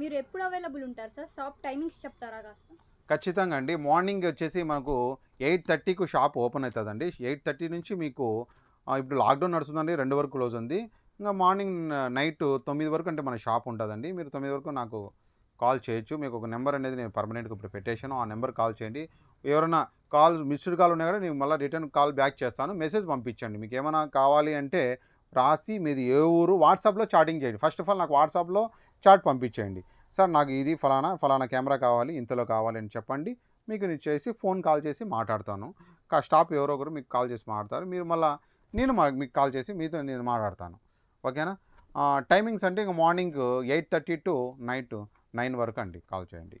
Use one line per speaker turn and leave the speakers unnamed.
మీరు ఎప్పుడు అవైలబుల్ ఉంటారు సార్ షాప్ టైమింగ్స్ చెప్తారా కాస్త
ఖచ్చితంగా అండి మార్నింగ్ వచ్చేసి మనకు ఎయిట్ థర్టీకు షాప్ ఓపెన్ అవుతుందండి ఎయిట్ థర్టీ నుంచి మీకు ఇప్పుడు లాక్డౌన్ నడుస్తుందండి రెండు వరకు క్లోజ్ ఉంది ఇంకా మార్నింగ్ నైట్ తొమ్మిది వరకు అంటే మన షాప్ ఉంటుందండి మీరు తొమ్మిది వరకు నాకు కాల్ చేయొచ్చు మీకు ఒక నెంబర్ అనేది నేను పర్మనెంట్గా ఇప్పుడు పెట్టేశాను ఆ నెంబర్ కాల్ చేయండి ఎవరైనా కాల్ మిస్డ్ కాల్ ఉన్నాయి కూడా నేను మళ్ళీ రిటర్న్ కాల్ బ్యాక్ చేస్తాను మెసేజ్ పంపించండి మీకు ఏమైనా కావాలి అంటే రాసి మీది ఏ ఊరు వాట్సాప్లో చాటింగ్ చేయండి ఫస్ట్ ఆఫ్ ఆల్ నాకు వాట్సాప్లో చాట్ పంపించేయండి సార్ నాకు ఇది ఫలానా ఫలానా కెమెరా కావాలి ఇంతలో కావాలి అని చెప్పండి మీకు నేను చేసి ఫోన్ కాల్ చేసి మాట్లాడతాను స్టాప్ ఎవరో ఒకరు మీకు కాల్ చేసి మాట్లాడతారు మీరు మళ్ళీ నేను మీకు కాల్ చేసి మీతో నేను మాట్లాడతాను ఓకేనా టైమింగ్స్ అంటే ఇంకా morning eight thirty to night nine వరకు అండి కాల్ చేయండి